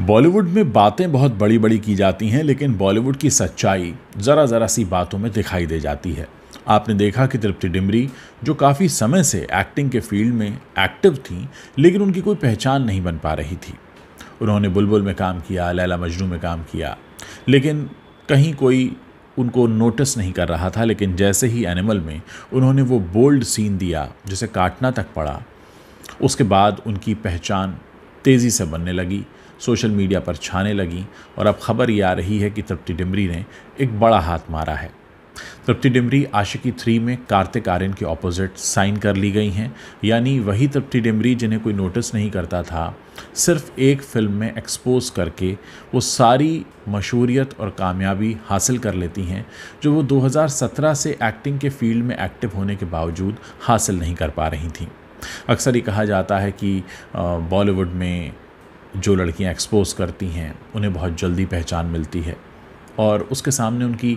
बॉलीवुड में बातें बहुत बड़ी बड़ी की जाती हैं लेकिन बॉलीवुड की सच्चाई ज़रा ज़रा सी बातों में दिखाई दे जाती है आपने देखा कि तृप्ति डिमरी जो काफ़ी समय से एक्टिंग के फील्ड में एक्टिव थी लेकिन उनकी कोई पहचान नहीं बन पा रही थी उन्होंने बुलबुल में काम किया लैला मजनू में काम किया लेकिन कहीं कोई उनको नोटिस नहीं कर रहा था लेकिन जैसे ही एनिमल में उन्होंने वो बोल्ड सीन दिया जिसे काटना तक पड़ा उसके बाद उनकी पहचान तेज़ी से बनने लगी सोशल मीडिया पर छाने लगीं और अब खबर ये आ रही है कि तृप्ति डिमरी ने एक बड़ा हाथ मारा है तृप्ति डिमरी आशिकी थ्री में कार्तिक आर्यन के ऑपोजिट साइन कर ली गई हैं यानी वही तृप्ति डिमरी जिन्हें कोई नोटिस नहीं करता था सिर्फ एक फिल्म में एक्सपोज करके वो सारी मशहूरियत और कामयाबी हासिल कर लेती हैं जो वो 2017 से एक्टिंग के फील्ड में एक्टिव होने के बावजूद हासिल नहीं कर पा रही थी अक्सर ये कहा जाता है कि बॉलीवुड में जो लड़कियां एक्सपोज करती हैं उन्हें बहुत जल्दी पहचान मिलती है और उसके सामने उनकी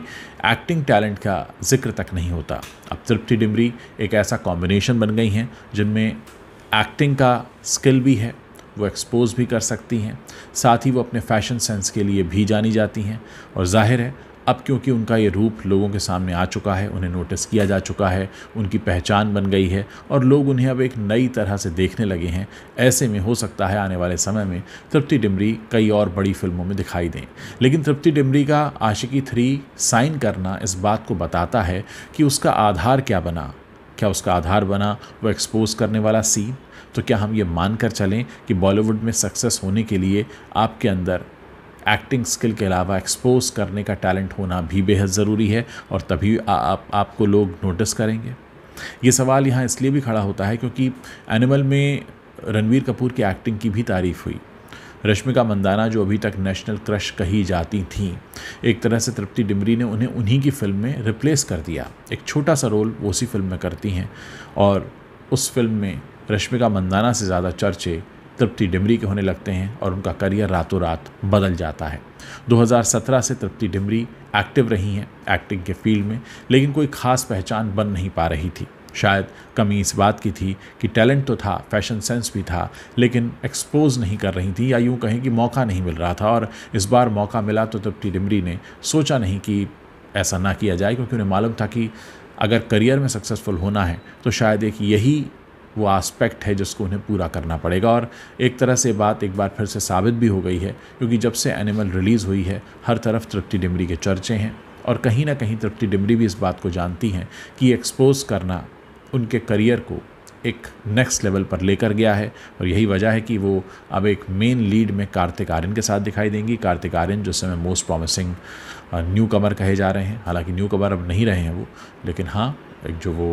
एक्टिंग टैलेंट का जिक्र तक नहीं होता अब तृप्ति डिमरी एक ऐसा कॉम्बिनेशन बन गई हैं जिनमें एक्टिंग का स्किल भी है वो एक्सपोज भी कर सकती हैं साथ ही वो अपने फैशन सेंस के लिए भी जानी जाती हैं और जाहिर है अब क्योंकि उनका ये रूप लोगों के सामने आ चुका है उन्हें नोटिस किया जा चुका है उनकी पहचान बन गई है और लोग उन्हें अब एक नई तरह से देखने लगे हैं ऐसे में हो सकता है आने वाले समय में तृप्ति डिमरी कई और बड़ी फिल्मों में दिखाई दें लेकिन तृप्ति डिमरी का आशिकी थ्री साइन करना इस बात को बताता है कि उसका आधार क्या बना क्या उसका आधार बना वो एक्सपोज करने वाला सीन तो क्या हम ये मान कर चलें कि बॉलीवुड में सक्सेस होने के लिए आपके अंदर एक्टिंग स्किल के अलावा एक्सपोज करने का टैलेंट होना भी बेहद ज़रूरी है और तभी आ, आ, आपको लोग नोटिस करेंगे ये सवाल यहाँ इसलिए भी खड़ा होता है क्योंकि एनिमल में रणवीर कपूर की एक्टिंग की भी तारीफ हुई रश्मिका मंदाना जो अभी तक नेशनल क्रश कही जाती थीं एक तरह से तृप्ति डिमरी ने उन्हें उन्हीं की फिल्म में रिप्लेस कर दिया एक छोटा सा रोल वो उसी फिल्म में करती हैं और उस फिल्म में रश्मिका मंदाना से ज़्यादा चर्चे तृप्ति डिमरी के होने लगते हैं और उनका करियर रातों रात बदल जाता है 2017 से तृप्ति डिमरी एक्टिव रही हैं एक्टिंग के फील्ड में लेकिन कोई खास पहचान बन नहीं पा रही थी शायद कमी इस बात की थी कि टैलेंट तो था फैशन सेंस भी था लेकिन एक्सपोज नहीं कर रही थी या यूँ कहें कि मौका नहीं मिल रहा था और इस बार मौका मिला तो तृप्ति डिमरी ने सोचा नहीं कि ऐसा ना किया जाए क्योंकि उन्हें मालूम था कि अगर करियर में सक्सेसफुल होना है तो शायद एक यही वो आस्पेक्ट है जिसको उन्हें पूरा करना पड़ेगा और एक तरह से बात एक बार फिर से साबित भी हो गई है क्योंकि जब से एनिमल रिलीज़ हुई है हर तरफ तृप्ति डिमरी के चर्चे हैं और कहीं ना कहीं तृप्ति डिमरी भी इस बात को जानती हैं कि एक्सपोज करना उनके करियर को एक नेक्स्ट लेवल पर लेकर गया है और यही वजह है कि वो अब एक मेन लीड में कार्तिक आर्यन के साथ दिखाई देंगी कार्तिक आर्यन जो समय मोस्ट प्रॉमिसिंग न्यू कमर कहे जा रहे हैं हालांकि न्यू कमर अब नहीं रहे हैं वो लेकिन हाँ एक जो वो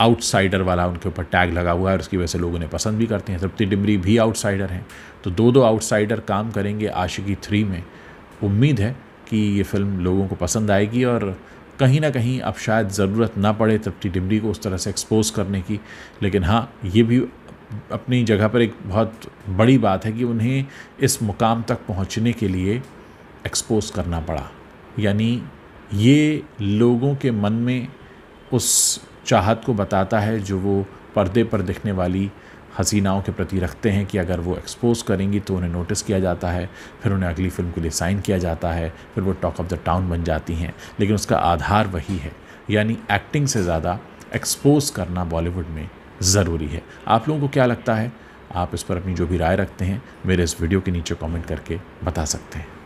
आउटसाइडर वाला उनके ऊपर टैग लगा हुआ है और उसकी वजह से लोग उन्हें पसंद भी करते हैं तृप्ति डिमरी भी आउटसाइडर हैं तो दो दो आउटसाइडर काम करेंगे आशिकी थ्री में उम्मीद है कि ये फिल्म लोगों को पसंद आएगी और कहीं ना कहीं अब शायद ज़रूरत ना पड़े तृप्ति डिमरी को उस तरह से एक्सपोज करने की लेकिन हाँ ये भी अपनी जगह पर एक बहुत बड़ी बात है कि उन्हें इस मुकाम तक पहुंचने के लिए एक्सपोज करना पड़ा यानी ये लोगों के मन में उस चाहत को बताता है जो वो पर्दे पर दिखने वाली हसीनाओं के प्रति रखते हैं कि अगर वो एक्सपोज करेंगी तो उन्हें नोटिस किया जाता है फिर उन्हें अगली फिल्म के लिए साइन किया जाता है फिर वो टॉक ऑफ द टाउन बन जाती हैं लेकिन उसका आधार वही है यानी एक्टिंग से ज़्यादा एक्सपोज करना बॉलीवुड में ज़रूरी है आप लोगों को क्या लगता है आप इस पर अपनी जो भी राय रखते हैं मेरे इस वीडियो के नीचे कमेंट करके बता सकते हैं